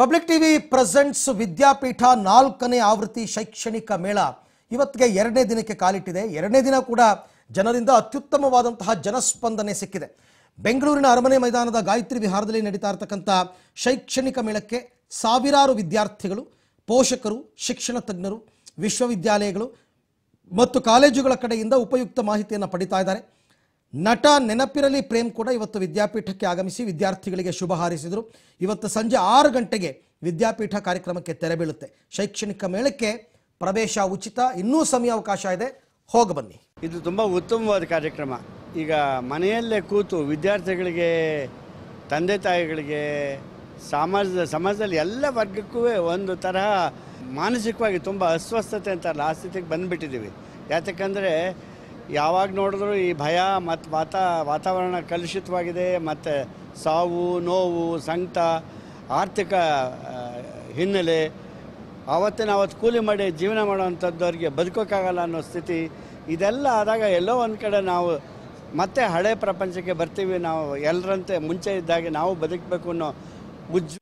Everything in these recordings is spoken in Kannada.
ಪಬ್ಲಿಕ್ ಟಿವಿ ಪ್ರೆಸೆಂಟ್ಸ್ ವಿದ್ಯಾಪೀಠ ನಾಲ್ಕನೇ ಆವೃತ್ತಿ ಶೈಕ್ಷಣಿಕ ಮೇಳ ಇವತ್ತಿಗೆ ಎರಡನೇ ದಿನಕ್ಕೆ ಕಾಲಿಟ್ಟಿದೆ ಎರಡನೇ ದಿನ ಕೂಡ ಜನರಿಂದ ಅತ್ಯುತ್ತಮವಾದಂತಹ ಜನಸ್ಪಂದನೆ ಸಿಕ್ಕಿದೆ ಬೆಂಗಳೂರಿನ ಅರಮನೆ ಮೈದಾನದ ಗಾಯತ್ರಿ ವಿಹಾರದಲ್ಲಿ ನಡೀತಾ ಇರತಕ್ಕಂಥ ಶೈಕ್ಷಣಿಕ ಮೇಳಕ್ಕೆ ಸಾವಿರಾರು ವಿದ್ಯಾರ್ಥಿಗಳು ಪೋಷಕರು ಶಿಕ್ಷಣ ತಜ್ಞರು ವಿಶ್ವವಿದ್ಯಾಲಯಗಳು ಮತ್ತು ಕಾಲೇಜುಗಳ ಕಡೆಯಿಂದ ಉಪಯುಕ್ತ ಮಾಹಿತಿಯನ್ನು ಪಡಿತಾ ಇದ್ದಾರೆ ನಟ ನೆನಪಿರಲಿ ಪ್ರೇಮ್ ಕೂಡ ಇವತ್ತು ವಿದ್ಯಾಪೀಠಕ್ಕೆ ಆಗಮಿಸಿ ವಿದ್ಯಾರ್ಥಿಗಳಿಗೆ ಶುಭ ಹಾರೈಸಿದರು ಇವತ್ತು ಸಂಜೆ ಆರು ಗಂಟೆಗೆ ವಿದ್ಯಾಪೀಠ ಕಾರ್ಯಕ್ರಮಕ್ಕೆ ತೆರೆ ಬೀಳುತ್ತೆ ಶೈಕ್ಷಣಿಕ ಮೇಳಕ್ಕೆ ಪ್ರವೇಶ ಉಚಿತ ಇನ್ನೂ ಸಮಯಾವಕಾಶ ಇದೆ ಹೋಗಿ ಬನ್ನಿ ಇದು ತುಂಬ ಉತ್ತಮವಾದ ಕಾರ್ಯಕ್ರಮ ಈಗ ಮನೆಯಲ್ಲೇ ಕೂತು ವಿದ್ಯಾರ್ಥಿಗಳಿಗೆ ತಂದೆ ತಾಯಿಗಳಿಗೆ ಸಮಾಜದ ಸಮಾಜದಲ್ಲಿ ಎಲ್ಲ ವರ್ಗಕ್ಕೂ ಒಂದು ತರಹ ಮಾನಸಿಕವಾಗಿ ತುಂಬ ಅಸ್ವಸ್ಥತೆ ಅಂತ ಆ ಸ್ಥಿತಿಗೆ ಬಂದುಬಿಟ್ಟಿದ್ದೀವಿ ಯಾತಕ್ಕಂದರೆ ಯಾವಾಗ ನೋಡಿದ್ರು ಈ ಭಯ ಮತ್ತು ವಾತಾ ವಾತಾವರಣ ಕಲುಷಿತವಾಗಿದೆ ಮತ್ತು ಸಾವು ನೋವು ಸಂಕಟ ಆರ್ಥಿಕ ಹಿನ್ನೆಲೆ ಆವತ್ತಿನ ಅವತ್ತು ಕೂಲಿ ಮಾಡಿ ಜೀವನ ಮಾಡೋವಂಥದ್ದವ್ರಿಗೆ ಬದುಕೋಕ್ಕಾಗಲ್ಲ ಅನ್ನೋ ಸ್ಥಿತಿ ಇದೆಲ್ಲ ಆದಾಗ ಎಲ್ಲೋ ಒಂದು ಕಡೆ ನಾವು ಮತ್ತೆ ಹಳೆ ಪ್ರಪಂಚಕ್ಕೆ ಬರ್ತೀವಿ ನಾವು ಎಲ್ಲರಂತೆ ಮುಂಚೆ ಇದ್ದಾಗೆ ನಾವು ಬದುಕಬೇಕು ಅನ್ನೋ ಉಜ್ಜು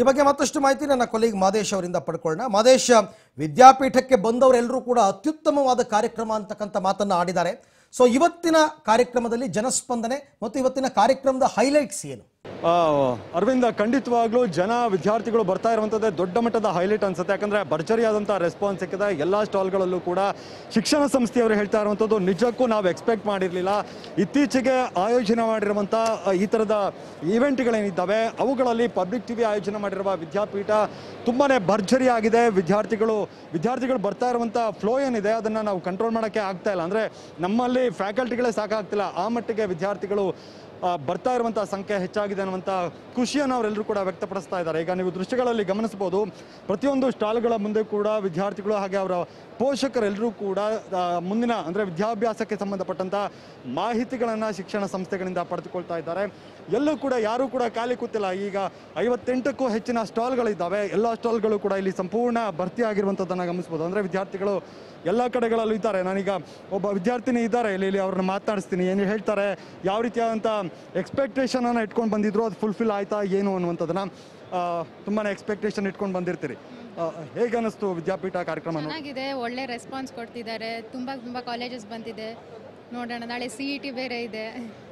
ಈ ಬಗ್ಗೆ ಮತ್ತಷ್ಟು ಮಾಹಿತಿ ನನ್ನ ಕೊಲೀಗ್ ಮಾದೇಶ್ ಅವರಿಂದ ಪಡ್ಕೊಳ್ಳೋಣ ಮಾದೇಶ್ ವಿದ್ಯಾಪೀಠಕ್ಕೆ ಬಂದವರೆಲ್ಲರೂ ಕೂಡ ಅತ್ಯುತ್ತಮವಾದ ಕಾರ್ಯಕ್ರಮ ಅಂತಕ್ಕಂಥ ಮಾತನ್ನು ಆಡಿದ್ದಾರೆ ಸೊ ಇವತ್ತಿನ ಕಾರ್ಯಕ್ರಮದಲ್ಲಿ ಜನಸ್ಪಂದನೆ ಮತ್ತು ಇವತ್ತಿನ ಕಾರ್ಯಕ್ರಮದ ಹೈಲೈಟ್ಸ್ ಏನು ಅರವಿಂದ ಖಂಡಿತವಾಗ್ಲೂ ಜನ ವಿದ್ಯಾರ್ಥಿಗಳು ಬರ್ತಾ ಇರುವಂಥದ್ದೇ ದೊಡ್ಡ ಮಟ್ಟದ ಹೈಲೈಟ್ ಅನ್ಸುತ್ತೆ ಯಾಕಂದರೆ ಭರ್ಜರಿಯಾದಂಥ ರೆಸ್ಪಾನ್ಸ್ ಸಿಕ್ಕಿದೆ ಎಲ್ಲ ಸ್ಟಾಲ್ಗಳಲ್ಲೂ ಕೂಡ ಶಿಕ್ಷಣ ಸಂಸ್ಥೆಯವರು ಹೇಳ್ತಾ ಇರುವಂಥದ್ದು ನಿಜಕ್ಕೂ ನಾವು ಎಕ್ಸ್ಪೆಕ್ಟ್ ಮಾಡಿರಲಿಲ್ಲ ಇತ್ತೀಚೆಗೆ ಆಯೋಜನೆ ಮಾಡಿರುವಂಥ ಈ ಥರದ ಈವೆಂಟ್ಗಳೇನಿದ್ದಾವೆ ಅವುಗಳಲ್ಲಿ ಪಬ್ಲಿಕ್ ಟಿವಿ ಆಯೋಜನೆ ಮಾಡಿರುವ ವಿದ್ಯಾಪೀಠ ತುಂಬಾ ಆಗಿದೆ ವಿದ್ಯಾರ್ಥಿಗಳು ವಿದ್ಯಾರ್ಥಿಗಳು ಬರ್ತಾ ಇರುವಂಥ ಫ್ಲೋ ಏನಿದೆ ಅದನ್ನು ನಾವು ಕಂಟ್ರೋಲ್ ಮಾಡೋಕ್ಕೆ ಆಗ್ತಾ ಇಲ್ಲ ಅಂದರೆ ನಮ್ಮಲ್ಲಿ ಫ್ಯಾಕಲ್ಟಿಗಳೇ ಸಾಕಾಗ್ತಿಲ್ಲ ಆ ಮಟ್ಟಿಗೆ ವಿದ್ಯಾರ್ಥಿಗಳು ಬರ್ತಾ ಇರುವಂಥ ಸಂಖ್ಯೆ ಹೆಚ್ಚಾಗಿ ಆಗಿದೆ ಅನ್ನುವಂಥ ಖುಷಿಯನ್ನು ಅವರೆಲ್ಲರೂ ಕೂಡ ವ್ಯಕ್ತಪಡಿಸ್ತಾ ಇದ್ದಾರೆ ಈಗ ನೀವು ದೃಶ್ಯಗಳಲ್ಲಿ ಗಮನಿಸಬಹುದು ಪ್ರತಿಯೊಂದು ಸ್ಟಾಲ್ಗಳ ಮುಂದೆ ಕೂಡ ವಿದ್ಯಾರ್ಥಿಗಳು ಹಾಗೆ ಅವರ ಪೋಷಕರೆಲ್ಲರೂ ಕೂಡ ಮುಂದಿನ ಅಂದರೆ ವಿದ್ಯಾಭ್ಯಾಸಕ್ಕೆ ಸಂಬಂಧಪಟ್ಟಂಥ ಮಾಹಿತಿಗಳನ್ನು ಶಿಕ್ಷಣ ಸಂಸ್ಥೆಗಳಿಂದ ಪಡೆದುಕೊಳ್ತಾ ಇದ್ದಾರೆ ಎಲ್ಲೂ ಕೂಡ ಯಾರೂ ಕೂಡ ಖಾಲಿ ಕೂತಿಲ್ಲ ಈಗ ಐವತ್ತೆಂಟಕ್ಕೂ ಹೆಚ್ಚಿನ ಸ್ಟಾಲ್ಗಳಿದ್ದಾವೆ ಎಲ್ಲ ಸ್ಟಾಲ್ಗಳು ಕೂಡ ಇಲ್ಲಿ ಸಂಪೂರ್ಣ ಭರ್ತಿ ಆಗಿರುವಂಥದ್ದನ್ನು ಗಮನಿಸ್ಬೋದು ಅಂದರೆ ವಿದ್ಯಾರ್ಥಿಗಳು ಎಲ್ಲ ಕಡೆಗಳಲ್ಲೂ ಇದ್ದಾರೆ ನಾನೀಗ ಒಬ್ಬ ವಿದ್ಯಾರ್ಥಿನಿ ಇದ್ದಾರೆ ಇಲ್ಲಿ ಇಲ್ಲಿ ಅವ್ರನ್ನ ಮಾತನಾಡಿಸ್ತೀನಿ ಏನು ಹೇಳ್ತಾರೆ ಯಾವ ರೀತಿಯಾದಂಥ ಎಕ್ಸ್ಪೆಕ್ಟೇಷನನ್ನು ಇಟ್ಕೊಂಡು ಬಂದಿದ್ದಾರೆ ಬಂದಿದ್ರು ಅದು ಫುಲ್ಫಿಲ್ ಆಯ್ತಾ ಏನು ಅನ್ನುವಂಥದ್ದನ್ನ ತುಂಬಾ ಎಕ್ಸ್ಪೆಕ್ಟೇಷನ್ ಇಟ್ಕೊಂಡು ಬಂದಿರ್ತೀರಿ ಹೇಗೆ ಅನ್ನಿಸ್ತು ವಿದ್ಯಾಪೀಠ ಕಾರ್ಯಕ್ರಮ ಚೆನ್ನಾಗಿದೆ ಒಳ್ಳೆ ರೆಸ್ಪಾನ್ಸ್ ಕೊಡ್ತಿದ್ದಾರೆ ತುಂಬ ತುಂಬ ಕಾಲೇಜಸ್ ಬಂದಿದೆ ನೋಡೋಣ ನಾಳೆ ಸಿ ಇ ಟಿ ಬೇರೆ ಇದೆ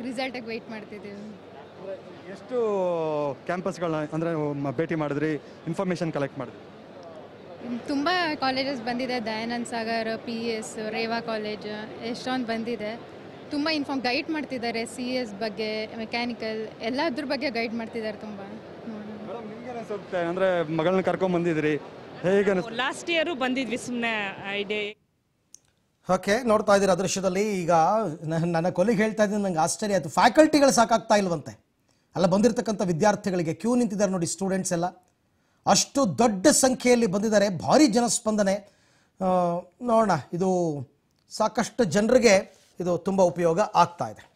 ರಿಸಲ್ಟಿಗೆ ವೆಯ್ಟ್ ಮಾಡ್ತಿದ್ದೀವಿ ಎಷ್ಟು ಕ್ಯಾಂಪಸ್ಗಳನ್ನ ಅಂದರೆ ಭೇಟಿ ಮಾಡಿದ್ರಿ ಇನ್ಫಾರ್ಮೇಶನ್ ಕಲೆಕ್ಟ್ ಮಾಡಿದ್ರಿ ತುಂಬ ಕಾಲೇಜಸ್ ಬಂದಿದೆ Dayanand Sagar P S e Reva college ಎಷ್ಟೊಂದು ಬಂದಿದೆ ತುಂಬ ಇನ್ಫಾರ್ಮ್ ಗೈಡ್ ಮಾಡ್ತಿದ್ದಾರೆ ಸಿ ಎಸ್ ಬಗ್ಗೆ ಮೆಕ್ಯಾನಿಕಲ್ ಎಲ್ಲ ಬಗ್ಗೆ ಗೈಡ್ ಮಾಡ್ತಿದ್ದಾರೆ ತುಂಬ ಅಂದ್ರೆ ಅಂದರೆ ಮಗಳನ್ನ ಕರ್ಕೊಂಡು ಬಂದಿದ್ರಿ ಲಾಸ್ಟ್ ಇಯರ್ ಬಂದಿದ್ವಿ ಸುಮ್ಮನೆ ಐಡಿಯಾ ಓಕೆ ನೋಡ್ತಾ ಇದ್ದೀರಾ ದೃಶ್ಯದಲ್ಲಿ ಈಗ ನನ್ನ ಕೊಲೆಗೆ ಹೇಳ್ತಾ ಇದ್ದೀನಿ ನಂಗೆ ಆಶ್ಚರ್ಯ ಆಯಿತು ಫ್ಯಾಕಲ್ಟಿಗಳು ಸಾಕಾಗ್ತಾ ಇಲ್ವಂತೆ ಅಲ್ಲ ಬಂದಿರತಕ್ಕಂಥ ವಿದ್ಯಾರ್ಥಿಗಳಿಗೆ ಕ್ಯೂ ನಿಂತಿದ್ದಾರೆ ನೋಡಿ ಸ್ಟೂಡೆಂಟ್ಸ್ ಎಲ್ಲ ಅಷ್ಟು ದೊಡ್ಡ ಸಂಖ್ಯೆಯಲ್ಲಿ ಬಂದಿದ್ದಾರೆ ಭಾರಿ ಜನಸ್ಪಂದನೆ ನೋಡೋಣ ಇದು ಸಾಕಷ್ಟು ಜನರಿಗೆ ಇದು ತುಂಬ ಉಪಯೋಗ ಆಗ್ತಾ ಇದೆ